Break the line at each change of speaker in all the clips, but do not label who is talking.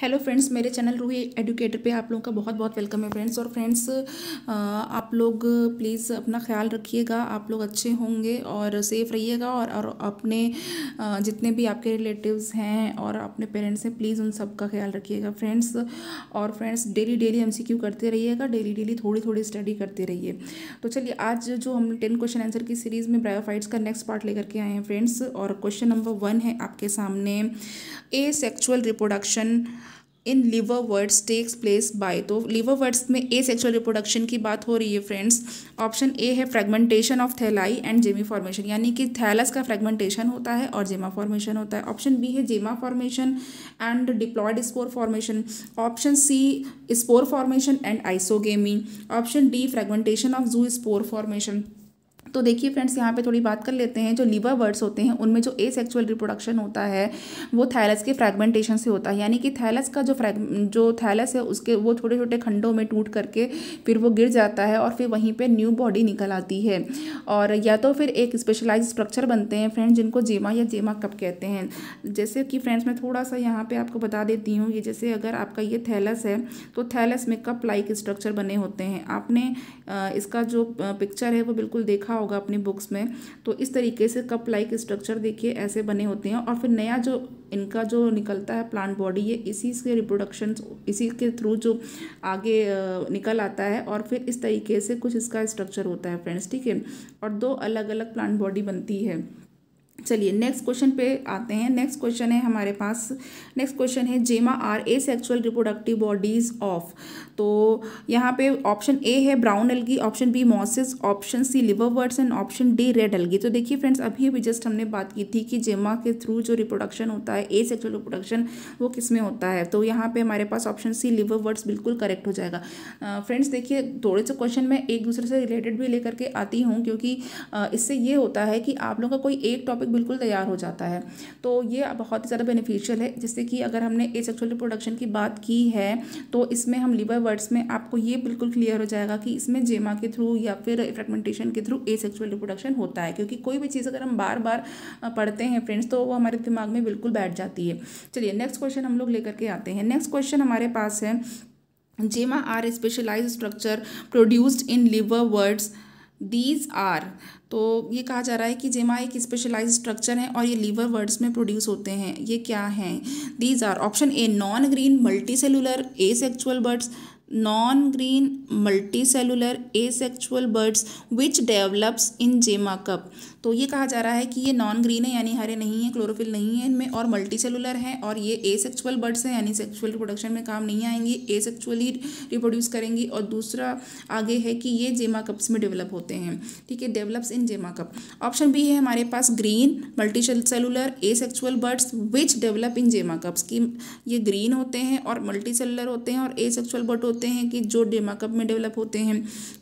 hello friends मेरे channel Roohi educator पे आप लोगों का बहुत बहुत वेलकम है फ्रेंड्स और फ्रेंड्स आप लोग प्लीज़ अपना ख्याल रखिएगा आप लोग अच्छे होंगे और सेफ रहिएगा और, और अपने जितने भी आपके रिलेटिव्स हैं और अपने पेरेंट्स हैं प्लीज़ उन सब का ख्याल रखिएगा फ्रेंड्स और फ्रेंड्स डेली डेली एम करते रहिएगा डेली डेली थोड़ी थोड़ी स्टडी करते रहिए तो चलिए आज जो हम टेन क्वेश्चन आंसर की सीरीज़ में ब्रायोफाइट्स का नेक्स्ट पार्ट लेकर के आए हैं फ्रेंड्स और क्वेश्चन नंबर वन है आपके सामने asexual reproduction in liverworts takes place by तो लिवर वर्ड्स में ए सेक्सुअल रिप्रोडक्शन की बात हो रही है फ्रेंड्स ऑप्शन ए है fragmentation of thalli and gemmae formation यानी कि थैलस का फ्रेगमेंटेशन होता है और जेमा फॉर्मेशन होता है ऑप्शन बी है gemma formation and diploid spore formation option C spore formation and isogamy option D fragmentation of zoospore formation तो देखिए फ्रेंड्स यहाँ पे थोड़ी बात कर लेते हैं जो लीवर बर्ड्स होते हैं उनमें जो ए सेक्सुअल रिप्रोडक्शन होता है वो थैलस के फ्रैगमेंटेशन से होता है यानी कि थैलस का जो फ्रैग जो थैलस है उसके वो छोटे छोटे खंडों में टूट करके फिर वो गिर जाता है और फिर वहीं पर न्यू बॉडी निकल आती है और या तो फिर एक स्पेशलाइज स्ट्रक्चर बनते हैं फ्रेंड्स जिनको जेमा या जेमा कप कहते हैं जैसे कि फ्रेंड्स मैं थोड़ा सा यहाँ पर आपको बता देती हूँ ये जैसे अगर आपका ये थैलस है तो थैलस में कप लाइक स्ट्रक्चर बने होते हैं आपने इसका जो पिक्चर है वो बिल्कुल देखा होगा अपनी बुक्स में तो इस तरीके से कप लाइक स्ट्रक्चर देखिए ऐसे बने होते हैं और फिर नया जो इनका जो निकलता है प्लांट बॉडी ये इसी से रिप्रोडक्शन इसी के थ्रू जो आगे निकल आता है और फिर इस तरीके से कुछ इसका स्ट्रक्चर होता है फ्रेंड्स ठीक है और दो अलग अलग प्लांट बॉडी बनती है चलिए नेक्स्ट क्वेश्चन पे आते हैं नेक्स्ट क्वेश्चन है हमारे पास नेक्स्ट क्वेश्चन है gemmae are asexual reproductive bodies of तो यहाँ पे ऑप्शन ए है brown algae option B mosses option C liverworts and option D red algae तो देखिए फ्रेंड्स अभी अभी जस्ट हमने बात की थी कि जेमा के थ्रू जो रिप्रोडक्शन होता है ए सेक्सुअल रिप्रोडक्शन वो किस में होता है तो यहाँ पर हमारे पास ऑप्शन सी लिवर वर्ड्स बिल्कुल करेक्ट हो जाएगा फ्रेंड्स देखिए थोड़े से क्वेश्चन मैं एक दूसरे से रिलेटेड भी लेकर के आती हूँ क्योंकि इससे ये होता है कि आप लोग का कोई एक टॉपिक बिल्कुल तैयार हो जाता है तो ये बहुत ही ज़्यादा बेनिफिशियल है जैसे कि अगर हमने ए सेक्सुअल रिप्रोडक्शन की बात की है तो इसमें हम लीवर वर्ड्स में आपको ये बिल्कुल क्लियर हो जाएगा कि इसमें जेमा के थ्रू या फिर फ्रेगमेंटेशन के थ्रू ए सेक्सुअल रिप्रोडक्शन होता है क्योंकि कोई भी चीज़ अगर हम बार बार पढ़ते हैं फ्रेंड्स तो वो हमारे दिमाग में बिल्कुल बैठ जाती है चलिए नेक्स्ट क्वेश्चन हम लोग लेकर के आते हैं नेक्स्ट क्वेश्चन हमारे पास है gemmae are specialise structure produced in liverworts these are तो ये कहा जा रहा है कि जेमा एक स्पेशलाइज स्ट्रक्चर है और ये लीवर वर्ड्स में प्रोड्यूस होते हैं ये क्या हैं these are option A non green multicellular asexual buds non multicellular asexual buds which develops in gemma cup तो ये कहा जा रहा है कि ये नॉन ग्रीन है यानी हरे नहीं है क्लोरोफिल नहीं है इनमें और मल्टी सेलुलर हैं और ये ए सेक्चुअल बर्ड्स हैं यानी सेक्चुअल रिप्रोडक्शन में काम नहीं आएंगे ए सेक्चुअली रिप्रोड्यूस करेंगी और दूसरा आगे है कि ये जेमा कप्स में डेवलप होते हैं ठीक है develops in gemma cup option B है हमारे पास green multicellular asexual buds which develop in gemma cups की ये ग्रीन होते हैं और मल्टी सेलुलर होते हैं और ए सेक्चुअल बर्ड होते होते हैं कि जो डेमाकप में डेवलप होते हैं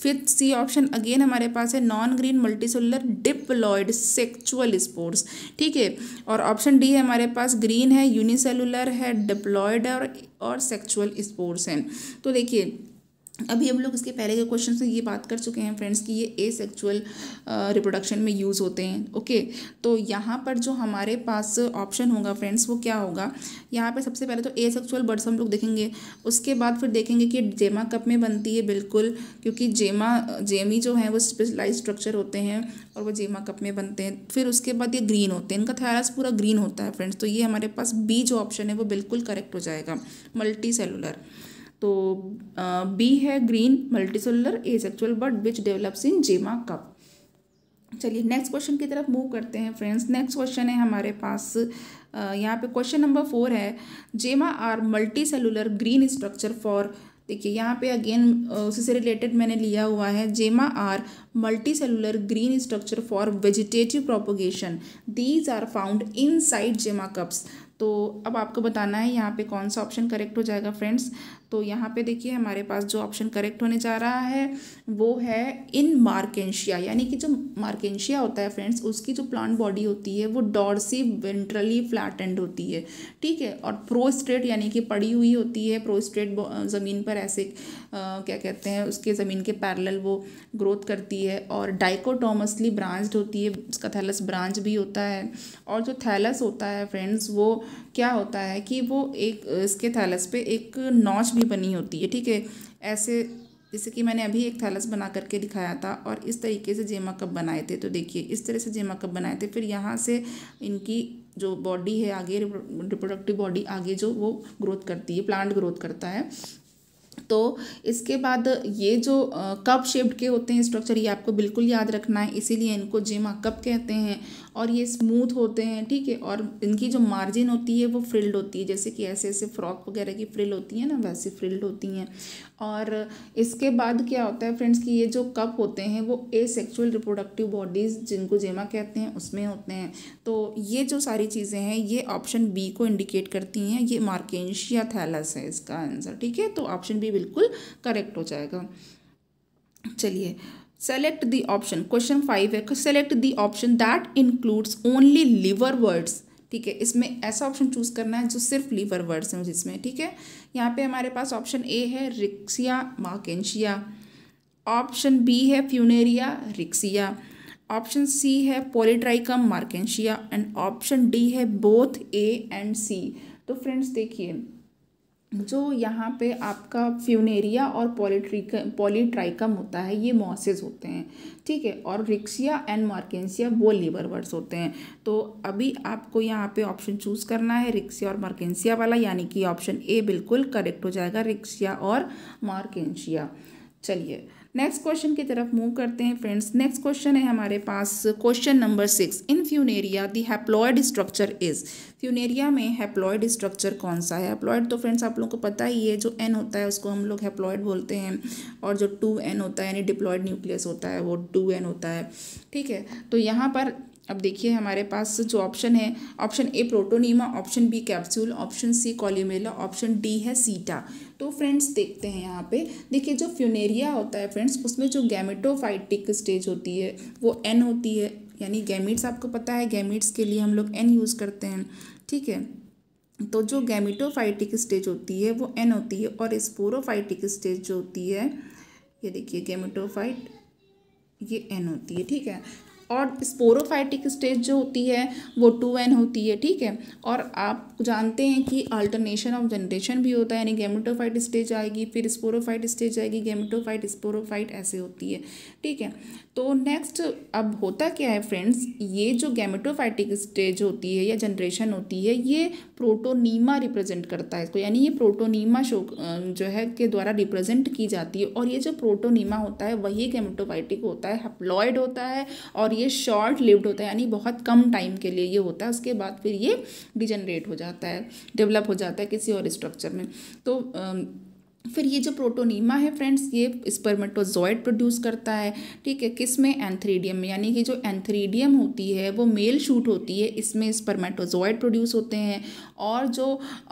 फिर सी ऑप्शन अगेन हमारे पास है non green multicellular diploid sexual spores ठीक है और ऑप्शन डी है हमारे पास ग्रीन है यूनिसेलुलर है डिप्लॉयड और और सेक्चुअल स्पोर्ट्स हैं तो देखिए अभी हम लोग इसके पहले के क्वेश्चन में ये बात कर चुके हैं फ्रेंड्स कि ये ए सेक्चुअल रिप्रोडक्शन में यूज़ होते हैं ओके तो यहाँ पर जो हमारे पास ऑप्शन होगा फ्रेंड्स वो क्या होगा यहाँ पर सबसे पहले तो ए सेक्चुअल बर्ड्स हम लोग देखेंगे उसके बाद फिर देखेंगे कि जेमा कप में बनती है बिल्कुल क्योंकि जेमा जेमी जो है वो स्पेशलाइज स्ट्रक्चर होते हैं और वो जेमा कप में बनते हैं फिर उसके बाद ये ग्रीन होते हैं इनका थैरस पूरा ग्रीन होता है फ्रेंड्स तो ये हमारे पास बी जो ऑप्शन है वो बिल्कुल करेक्ट हो जाएगा मल्टी सेलुलर तो बी है green multicellular asexual but which develops in gemma cup चलिए नेक्स्ट क्वेश्चन की तरफ मूव करते हैं फ्रेंड्स नेक्स्ट क्वेश्चन है हमारे पास यहाँ पे क्वेश्चन नंबर फोर है gemmae are multicellular green structure for देखिए यहाँ पे अगेन उसी से रिलेटेड मैंने लिया हुआ है gemmae are multicellular green structure for vegetative propagation these are found inside gemma cups तो अब आपको बताना है यहाँ पे कौन सा ऑप्शन करेक्ट हो जाएगा फ्रेंड्स तो यहाँ पे देखिए हमारे पास जो ऑप्शन करेक्ट होने जा रहा है वो है इन मार्केशिया यानी कि जो मार्केशिया होता है फ्रेंड्स उसकी जो प्लांट बॉडी होती है वो डॉर्सी वेंट्रली फ्लैटेंड होती है ठीक है और प्रोस्ट्रेट यानी कि पड़ी हुई होती है प्रोस्ट्रेट ज़मीन पर ऐसे आ, क्या कहते हैं उसके ज़मीन के पैरल वो ग्रोथ करती है और डाइकोटोमसली ब्रांच्ड होती है उसका थैलस ब्रांच भी होता है और जो थैलस होता है फ्रेंड्स वो क्या होता है कि वो एक इसके थैलस पे एक नॉच भी बनी होती है ठीक है ऐसे जैसे कि मैंने अभी एक थैलस बना करके दिखाया था और इस तरीके से जेमा कप बनाए थे तो देखिए इस तरह से जेमा कप बनाए थे फिर यहाँ से इनकी जो बॉडी है आगे रिप्रोडक्टिव बॉडी आगे जो वो ग्रोथ करती है प्लांट ग्रोथ करता है तो इसके बाद ये जो कप शेप्ड के होते हैं स्ट्रक्चर ये आपको बिल्कुल याद रखना है इसीलिए इनको जेमा कप कहते हैं और ये स्मूथ होते हैं ठीक है और इनकी जो मार्जिन होती है वो फ्रिल्ड होती है जैसे कि ऐसे ऐसे फ्रॉक वगैरह की फ्रिल होती है ना वैसे फ्रिल्ड होती हैं और इसके बाद क्या होता है फ्रेंड्स कि ये जो कप होते हैं वो ए सेक्चुअल रिप्रोडक्टिव बॉडीज़ जिनको जेमा कहते हैं उसमें होते हैं तो ये जो सारी चीज़ें हैं ये ऑप्शन बी को इंडिकेट करती हैं ये मार्केशिया थैलस है इसका आंसर ठीक है तो ऑप्शन बी बिल्कुल करेक्ट हो जाएगा चलिए select the option question five है select the option that includes only liverworts ठीक है इसमें ऐसा ऑप्शन चूज करना है जो सिर्फ लीवर वर्ड्स हैं जिसमें ठीक है यहाँ पे हमारे पास ऑप्शन ए है रिक्सिया मार्केशिया ऑप्शन बी है फ्यूनेरिया रिक्सिया ऑप्शन सी है पोलिट्राइकम मार्केशिया एंड ऑप्शन डी है बोथ ए एंड सी तो फ्रेंड्स देखिए जो यहाँ पे आपका फ्यूनेरिया और पॉलीट्रिक पॉलीट्राइकम होता है ये मॉसेज होते हैं ठीक है और रिक्सिया एंड मार्केंसिया वो लीवर वर्ड्स होते हैं तो अभी आपको यहाँ पे ऑप्शन चूज़ करना है रिक्सिया और मार्केंसिया वाला यानी कि ऑप्शन ए बिल्कुल करेक्ट हो जाएगा रिक्सिया और मार्केंशिया चलिए नेक्स्ट क्वेश्चन की तरफ मूव करते हैं फ्रेंड्स नेक्स्ट क्वेश्चन है हमारे पास question number six in Funaria the haploid structure is Funaria में हैप्लॉयड स्ट्रक्चर कौन सा है हैप्लॉयड तो फ्रेंड्स आप लोगों को पता ही है जो एन होता है उसको हम लोग हैप्लॉयड बोलते हैं और जो टू एन होता है यानी डिप्लॉयड न्यूक्लियस होता है वो टू एन होता है ठीक है तो यहाँ पर अब देखिए हमारे पास जो ऑप्शन है option A protonema option B capsule option C columella option D है सीटा तो फ्रेंड्स देखते हैं यहाँ पे देखिए जो फ्यूनेरिया होता है फ्रेंड्स उसमें जो गैमेटोफाइटिक स्टेज होती है वो एन होती है यानी गैमिट्स आपको पता है गैमिट्स के लिए हम लोग एन यूज़ करते हैं ठीक है तो जो गैमिटोफाइटिक स्टेज होती है वो एन होती है और स्पोरोफाइटिक स्टेज जो होती है ये देखिए गैमिटोफाइट ये एन होती है ठीक है और स्पोरोफाइटिक स्टेज जो होती है वो टू एन होती है ठीक है और आप जानते हैं कि अल्टरनेशन ऑफ जनरेशन भी होता है यानी गेमेटोफाइट स्टेज आएगी फिर स्पोरोफाइट स्टेज आएगी गेमेटोफाइट स्पोरोफाइट ऐसे होती है ठीक है तो नेक्स्ट अब होता क्या है फ्रेंड्स ये जो गेमेटोफाइटिक स्टेज होती है या जनरेशन होती है ये प्रोटोनीमा रिप्रेजेंट करता है इसको यानी ये प्रोटोनीमा शो जो है के द्वारा रिप्रेजेंट की जाती है और ये जो प्रोटोनीमा होता है वही गेमेटोफाइटिक होता है हप्लॉयड होता है और ये ये शॉर्ट लिव्ड होता है यानी बहुत कम टाइम के लिए ये होता है उसके बाद फिर ये डिजनरेट हो जाता है डेवलप हो जाता है किसी और स्ट्रक्चर में तो फिर ये जो प्रोटोनीमा है फ्रेंड्स ये स्पर्मेटोजॉइड प्रोड्यूस करता है ठीक है किस में एंथ्रीडियम में यानी कि जो एंथ्रीडियम होती है वो मेल शूट होती है इसमें स्पर्मेटोजॉइड प्रोड्यूस होते हैं और जो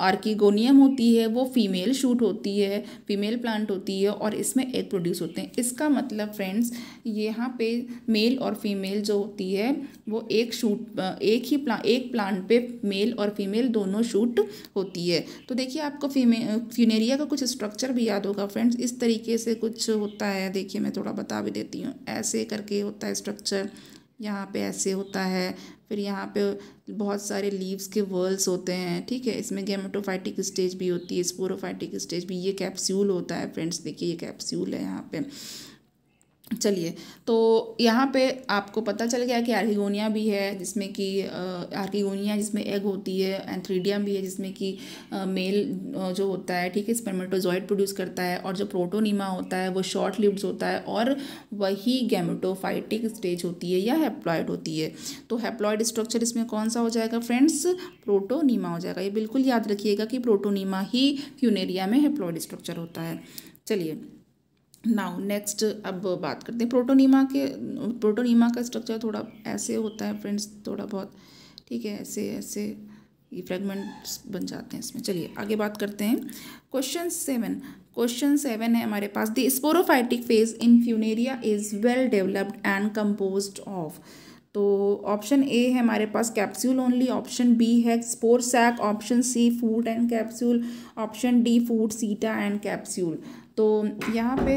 आर्किगोनियम होती है वो फीमेल शूट होती है फीमेल प्लांट होती है और इसमें एग प्रोड्यूस होते हैं इसका मतलब फ्रेंड्स यहाँ पे मेल और फीमेल जो होती है वो एक शूट एक ही प्ला एक प्लांट पे मेल और फीमेल दोनों शूट होती है तो देखिए आपको फीमे फ्यूनेरिया का कुछ स्ट्रक्चर स्ट्रक्चर भी याद होगा फ्रेंड्स इस तरीके से कुछ होता है देखिए मैं थोड़ा बता भी देती हूँ ऐसे करके होता है स्ट्रक्चर यहाँ पे ऐसे होता है फिर यहाँ पे बहुत सारे लीव्स के वर्ल्स होते हैं ठीक है इसमें गेमेटोफाइटिक स्टेज भी होती है स्पोरोफाइटिक स्टेज भी ये कैप्स्यूल होता है फ्रेंड्स देखिए ये कैप्स्यूल है यहाँ पे चलिए तो यहाँ पे आपको पता चल गया कि आर्किगोनिया भी है जिसमें कि आर्किगोनिया जिसमें एग होती है एंथ्रीडियम भी है जिसमें कि मेल जो होता है ठीक है स्पर्मेटोजॉइड प्रोड्यूस करता है और जो प्रोटोनीमा होता है वो शॉर्ट लिव्ड होता है और वही गैमेटोफाइटिक स्टेज होती है या हेप्लॉयड होती है तो हेप्लॉयड स्ट्रक्चर इसमें कौन सा हो जाएगा फ्रेंड्स प्रोटोनीमा हो जाएगा ये बिल्कुल याद रखिएगा कि प्रोटोनीमा ही क्यूनेरिया में हेप्लॉयड स्ट्रक्चर होता है चलिए नाउ नेक्स्ट अब बात करते हैं प्रोटोनीमा के प्रोटोनीमा का स्ट्रक्चर थोड़ा ऐसे होता है फ्रेंड्स थोड़ा बहुत ठीक है ऐसे ऐसे ये फ्रेगमेंट्स बन जाते हैं इसमें चलिए आगे बात करते हैं क्वेश्चन सेवन क्वेश्चन सेवन है हमारे पास the sporophytic phase in Funaria is well developed and composed of तो ऑप्शन ए है हमारे पास कैप्सूल ओनली ऑप्शन बी है spore sac option C foot and capsule option D foot seta and capsule तो यहाँ पे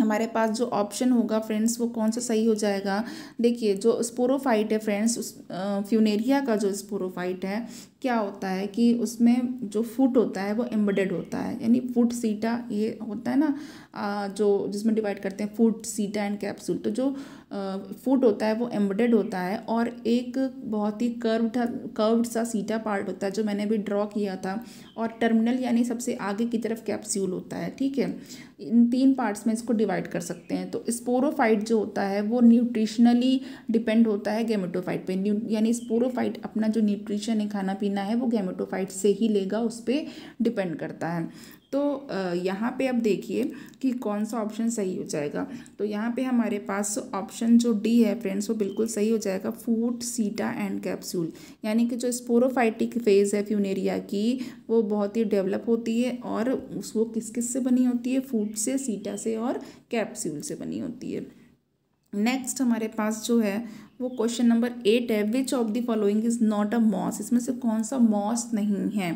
हमारे पास जो ऑप्शन होगा फ्रेंड्स वो कौन सा सही हो जाएगा देखिए जो स्पोरोफाइट है फ्रेंड्स उस फ्यूनेरिया का जो स्पोरोफाइट है क्या होता है कि उसमें जो फुट होता है वो एम्बेडेड होता है यानी फुट सीटा ये होता है ना जो जिसमें डिवाइड करते हैं फुट सीटा एंड कैप्सूल तो जो फुट होता है वो एम्बेडेड होता है और एक बहुत ही कर्व कर्व्ड सा सीटा पार्ट होता है जो मैंने अभी ड्रॉ किया था और टर्मिनल यानी सबसे आगे की तरफ कैप्सूल होता है ठीक है इन तीन पार्ट्स में इसको डिवाइड कर सकते हैं तो स्पोरोफाइट जो होता है वो न्यूट्रिशनली डिपेंड होता है गेमेटोफाइट पर यानी स्पोरोफाइट अपना जो न्यूट्रिशन है खाना पीना लेना है वो गेमेटोफाइट से ही लेगा उस पर डिपेंड करता है तो यहाँ पे अब देखिए कि कौन सा ऑप्शन सही हो जाएगा तो यहाँ पे हमारे पास ऑप्शन जो डी है फ्रेंड्स वो बिल्कुल सही हो जाएगा फूट सीटा एंड कैप्सूल यानी कि जो स्पोरोफाइटिक फेज़ है फ्यूनेरिया की वो बहुत ही डेवलप होती है और वो किस किस से बनी होती है फूट से सीटा से और कैप्स्यूल से बनी होती है नेक्स्ट हमारे पास जो है वो क्वेश्चन नंबर एट है which of the following is not a moss इसमें से कौन सा मॉस नहीं है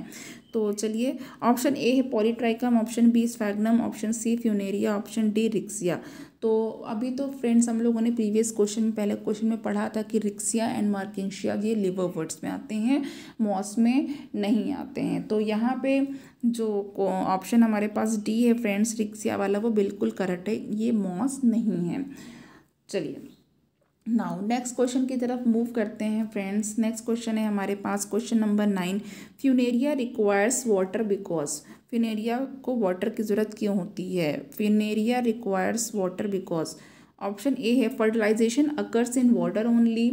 तो चलिए ऑप्शन ए है Polytrichum option B Sphagnum option C Funaria option D Riccia तो अभी तो फ्रेंड्स हम लोगों ने प्रीवियस क्वेश्चन में पहले क्वेश्चन में पढ़ा था कि रिक्सिया एंड मार्किंगशिया ये लिवर वर्ड्स में आते हैं मॉस में नहीं आते हैं तो यहाँ पे जो ऑप्शन हमारे पास डी है फ्रेंड्स रिक्सिया वाला वो बिल्कुल करेक्ट है ये मॉस नहीं है चलिए नाउ नेक्स्ट क्वेश्चन की तरफ मूव करते हैं फ्रेंड्स नेक्स्ट क्वेश्चन है हमारे पास question number nine Funaria requires water because Funaria को वाटर की ज़रूरत क्यों होती है Funaria requires water because option A है fertilisation occurs in water only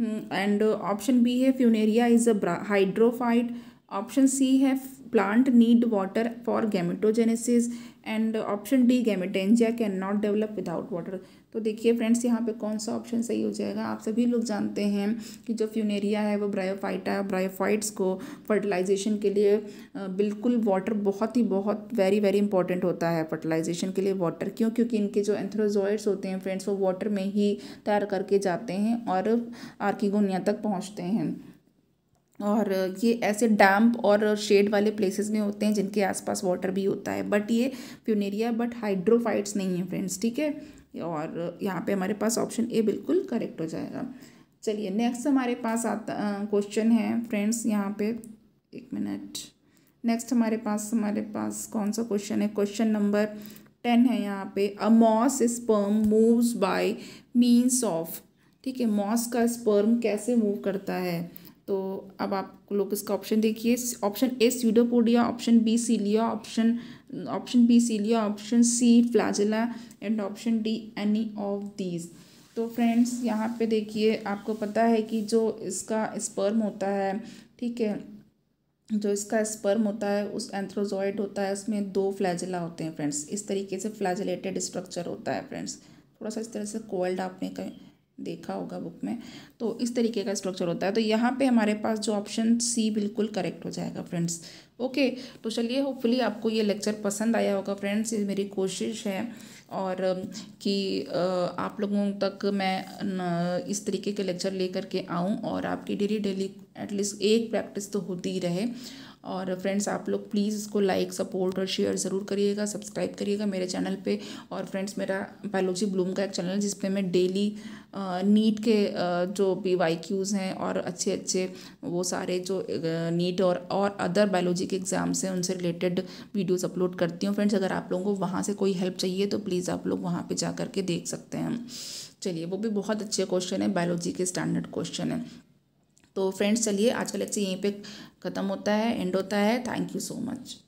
and option B है Funaria is a hydrophyte option C है plant need water for gametogenesis and option D gametangia can not develop without water तो देखिए friends यहाँ पे कौन सा option सही हो जाएगा आप सभी लोग जानते हैं कि जो फ्यूनेरिया है वो ब्रायोफाइटा ब्रायोफाइट्स को फर्टिलाइजेशन के लिए बिल्कुल वाटर बहुत ही बहुत वेरी वेरी इंपॉर्टेंट होता है फर्टिलाइजेशन के लिए वाटर क्यों क्योंकि इनके जो एंथ्रोजॉइड्स होते हैं फ्रेंड्स वो वाटर में ही तैयार करके जाते हैं और आर्किगोनिया तक पहुँचते हैं और ये ऐसे डैम्प और शेड वाले प्लेसेस में होते हैं जिनके आसपास वाटर भी होता है बट ये प्यूनेरिया बट हाइड्रोफाइट्स नहीं है फ्रेंड्स ठीक है और यहाँ पे हमारे पास ऑप्शन ए बिल्कुल करेक्ट हो जाएगा चलिए नेक्स्ट हमारे पास आता क्वेश्चन है फ्रेंड्स यहाँ पे एक मिनट नेक्स्ट हमारे पास हमारे पास कौन सा क्वेश्चन है क्वेश्चन नंबर टेन है यहाँ पे a moss sperm moves by means of ठीक है मॉस का स्पर्म कैसे मूव करता है तो अब आप लोग इसका ऑप्शन देखिए option A pseudopodia option B cilia option option B cilia option C flagella and option D any of these तो फ्रेंड्स यहाँ पे देखिए आपको पता है कि जो इसका स्पर्म होता है ठीक है जो इसका स्पर्म होता है उस एंथ्रोजॉइड होता है उसमें दो फ्लैजिला होते हैं फ्रेंड्स इस तरीके से फ्लैजिलेटेड स्ट्रक्चर होता है फ्रेंड्स थोड़ा सा इस तरह से कोल्ड आपने कहीं देखा होगा बुक में तो इस तरीके का स्ट्रक्चर होता है तो यहाँ पे हमारे पास जो ऑप्शन सी बिल्कुल करेक्ट हो जाएगा फ्रेंड्स ओके तो चलिए होपफुली आपको ये लेक्चर पसंद आया होगा फ्रेंड्स ये मेरी कोशिश है और um, कि आप लोगों तक मैं इस तरीके के लेक्चर लेकर के आऊँ और आपकी डेली डेली एटलीस्ट एक प्रैक्टिस तो होती ही रहे और फ्रेंड्स आप लोग प्लीज़ इसको लाइक सपोर्ट और शेयर ज़रूर करिएगा सब्सक्राइब करिएगा मेरे चैनल पे और फ्रेंड्स मेरा बायोलॉजी ब्लूम का एक चैनल है जिसपे मैं डेली नीट के जो भी वाई क्यूज़ हैं और अच्छे अच्छे वो सारे जो नीट और और अदर बायोलॉजी के एग्ज़ाम्स हैं उनसे रिलेटेड वीडियोस अपलोड करती हूँ फ्रेंड्स अगर आप लोगों को वहाँ से कोई हेल्प चाहिए तो प्लीज़ आप लोग वहाँ पर जा कर के देख सकते हैं चलिए वो भी बहुत अच्छे क्वेश्चन है बायोलॉजी के स्टैंडर्ड क्वेश्चन है तो फ्रेंड्स चलिए आज का लेक्चर यहीं पे ख़त्म होता है एंड होता है थैंक यू सो मच